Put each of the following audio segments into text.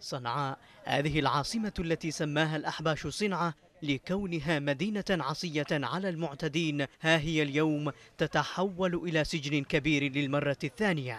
صنعاء هذه العاصمة التي سماها الأحباش صنعة لكونها مدينة عصية على المعتدين ها هي اليوم تتحول إلى سجن كبير للمرة الثانية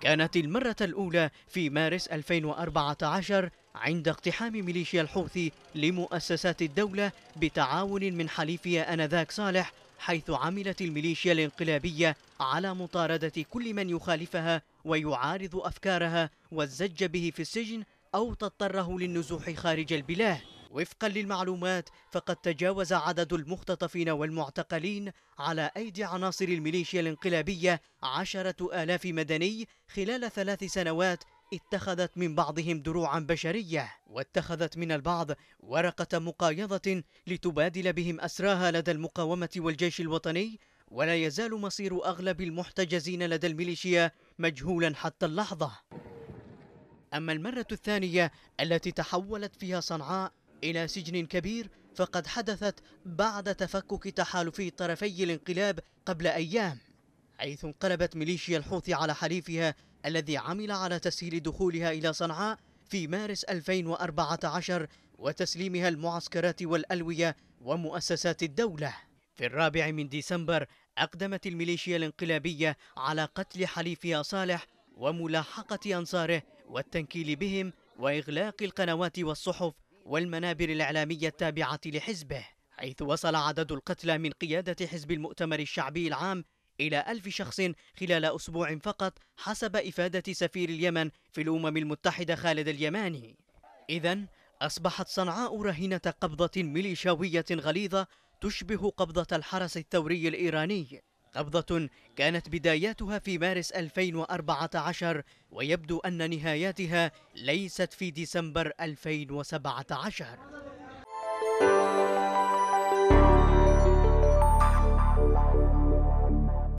كانت المرة الأولى في مارس 2014 عند اقتحام ميليشيا الحوثي لمؤسسات الدولة بتعاون من حليفها أنذاك صالح حيث عملت الميليشيا الانقلابية على مطاردة كل من يخالفها ويعارض أفكارها والزج به في السجن أو تضطره للنزوح خارج البلاد وفقا للمعلومات فقد تجاوز عدد المختطفين والمعتقلين على أيدي عناصر الميليشيا الانقلابية عشرة آلاف مدني خلال ثلاث سنوات اتخذت من بعضهم دروعا بشرية واتخذت من البعض ورقة مقايضة لتبادل بهم أسراها لدى المقاومة والجيش الوطني ولا يزال مصير أغلب المحتجزين لدى الميليشيا مجهولا حتى اللحظة أما المرة الثانية التي تحولت فيها صنعاء إلى سجن كبير فقد حدثت بعد تفكك تحالفي طرفي الانقلاب قبل أيام حيث انقلبت ميليشيا الحوثي على حليفها الذي عمل على تسهيل دخولها إلى صنعاء في مارس 2014 وتسليمها المعسكرات والألوية ومؤسسات الدولة في الرابع من ديسمبر أقدمت الميليشيا الانقلابية على قتل حليفها صالح وملاحقة أنصاره والتنكيل بهم وإغلاق القنوات والصحف والمنابر الإعلامية التابعة لحزبه حيث وصل عدد القتلى من قيادة حزب المؤتمر الشعبي العام إلى ألف شخص خلال أسبوع فقط حسب إفادة سفير اليمن في الأمم المتحدة خالد اليماني إذا أصبحت صنعاء رهينة قبضة ميليشاوية غليظة تشبه قبضة الحرس الثوري الإيراني قبضة كانت بداياتها في مارس 2014 ويبدو أن نهاياتها ليست في ديسمبر 2017